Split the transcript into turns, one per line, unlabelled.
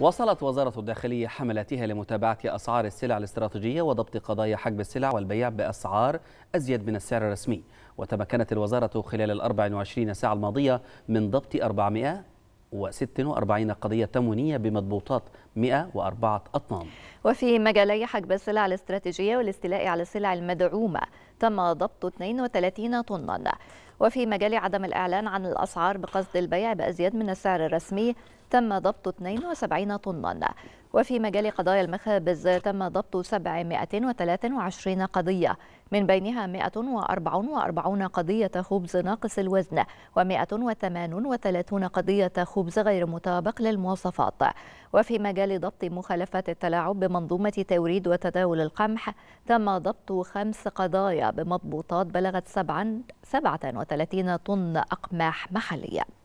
وصلت وزارة الداخلية حملاتها لمتابعة أسعار السلع الاستراتيجية وضبط قضايا حجب السلع والبيع بأسعار أزيد من السعر الرسمي وتمكنت الوزارة خلال ال 24 ساعة الماضية من ضبط 446 و46 قضية تموينية بمضبوطات 104 أطنان
وفي مجالي حجب السلع الاستراتيجية والاستيلاء على السلع المدعومة تم ضبط 32 طنا وفي مجال عدم الإعلان عن الأسعار بقصد البيع بأزيد من السعر الرسمي تم ضبط 72 طنا وفي مجال قضايا المخابز تم ضبط 723 قضية من بينها 144 قضية خبز ناقص الوزن و138 قضية خبز غير مطابق للمواصفات وفي مجال ضبط مخالفة التلاعب بمنظومة توريد وتداول القمح تم ضبط خمس قضايا بمضبوطات بلغت 37 طن أقماح محلية